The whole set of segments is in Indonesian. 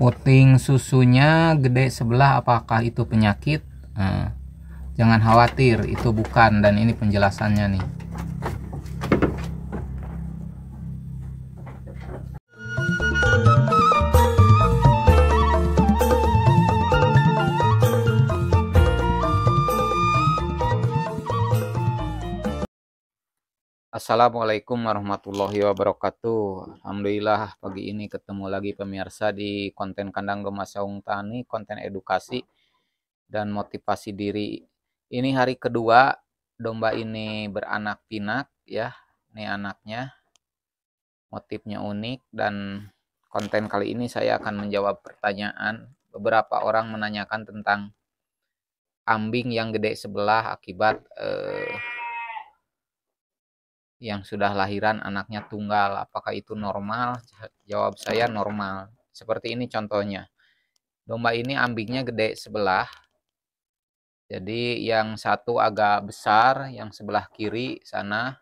puting susunya gede sebelah apakah itu penyakit nah, jangan khawatir itu bukan dan ini penjelasannya nih Assalamualaikum warahmatullahi wabarakatuh. Alhamdulillah pagi ini ketemu lagi pemirsa di konten kandang gemas saung tani, konten edukasi dan motivasi diri. Ini hari kedua domba ini beranak pinak ya. Ini anaknya. Motifnya unik dan konten kali ini saya akan menjawab pertanyaan beberapa orang menanyakan tentang ambing yang gede sebelah akibat eh, yang sudah lahiran anaknya tunggal. Apakah itu normal? Jawab saya normal. Seperti ini contohnya. Domba ini ambingnya gede sebelah. Jadi yang satu agak besar, yang sebelah kiri sana,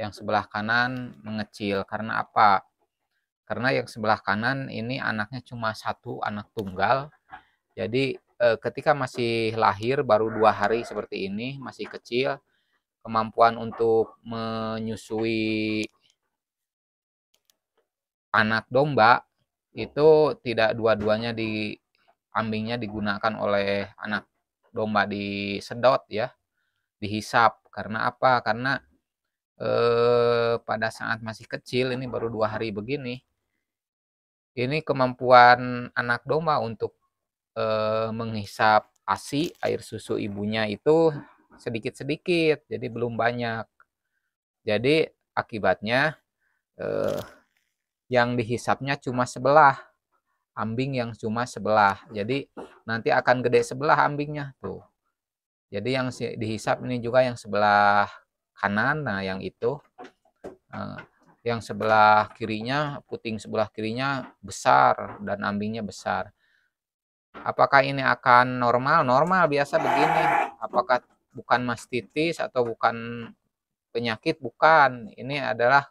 yang sebelah kanan mengecil. Karena apa? Karena yang sebelah kanan ini anaknya cuma satu anak tunggal. Jadi eh, ketika masih lahir baru dua hari seperti ini, masih kecil, kemampuan untuk menyusui anak domba itu tidak dua-duanya di ambingnya digunakan oleh anak domba di sedot ya dihisap karena apa karena eh, pada saat masih kecil ini baru dua hari begini ini kemampuan anak domba untuk eh, menghisap asi air susu ibunya itu sedikit-sedikit, jadi belum banyak. Jadi akibatnya eh, yang dihisapnya cuma sebelah, ambing yang cuma sebelah. Jadi nanti akan gede sebelah ambingnya tuh. Jadi yang dihisap ini juga yang sebelah kanan, nah yang itu. Eh, yang sebelah kirinya, puting sebelah kirinya besar dan ambingnya besar. Apakah ini akan normal? Normal biasa begini. Apakah bukan mastitis atau bukan penyakit bukan ini adalah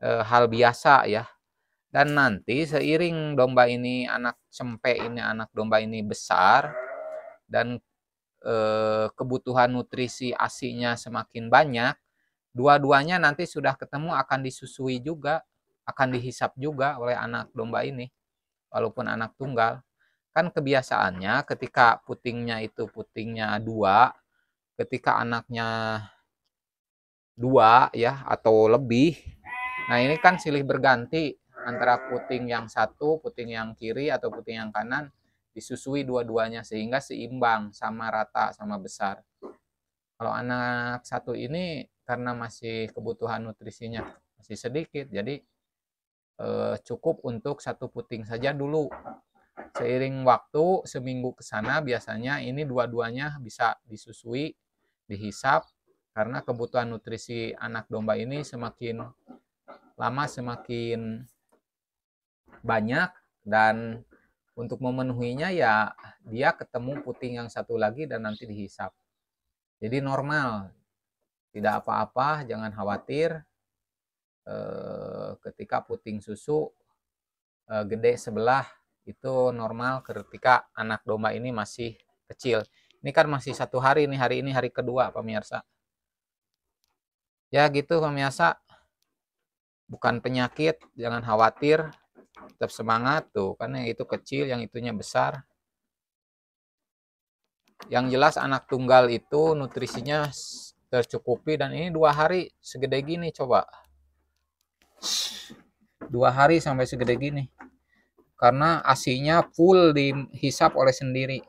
e, hal biasa ya dan nanti seiring domba ini anak cempe ini anak domba ini besar dan e, kebutuhan nutrisi asinya semakin banyak dua-duanya nanti sudah ketemu akan disusui juga akan dihisap juga oleh anak domba ini walaupun anak tunggal kan kebiasaannya ketika putingnya itu putingnya dua ketika anaknya dua ya atau lebih nah ini kan silih berganti antara puting yang satu puting yang kiri atau puting yang kanan disusui dua-duanya sehingga seimbang sama rata sama besar kalau anak satu ini karena masih kebutuhan nutrisinya masih sedikit jadi eh, cukup untuk satu puting saja dulu seiring waktu seminggu ke sana biasanya ini dua-duanya bisa disusui dihisap karena kebutuhan nutrisi anak domba ini semakin lama semakin banyak dan untuk memenuhinya ya dia ketemu puting yang satu lagi dan nanti dihisap. Jadi normal, tidak apa-apa, jangan khawatir. Eh, ketika puting susu eh, gede sebelah itu normal ketika anak domba ini masih kecil. Ini kan masih satu hari nih, hari ini hari kedua pemirsa. Ya gitu pemirsa. Bukan penyakit, jangan khawatir. Tetap semangat tuh, karena yang itu kecil, yang itunya besar. Yang jelas anak tunggal itu nutrisinya tercukupi dan ini dua hari segede gini coba. Dua hari sampai segede gini. Karena asinya full dihisap oleh sendiri.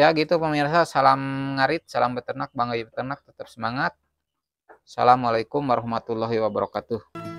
Ya gitu pemirsa, salam ngarit, salam beternak, bangga beternak, tetap semangat. Assalamualaikum warahmatullahi wabarakatuh.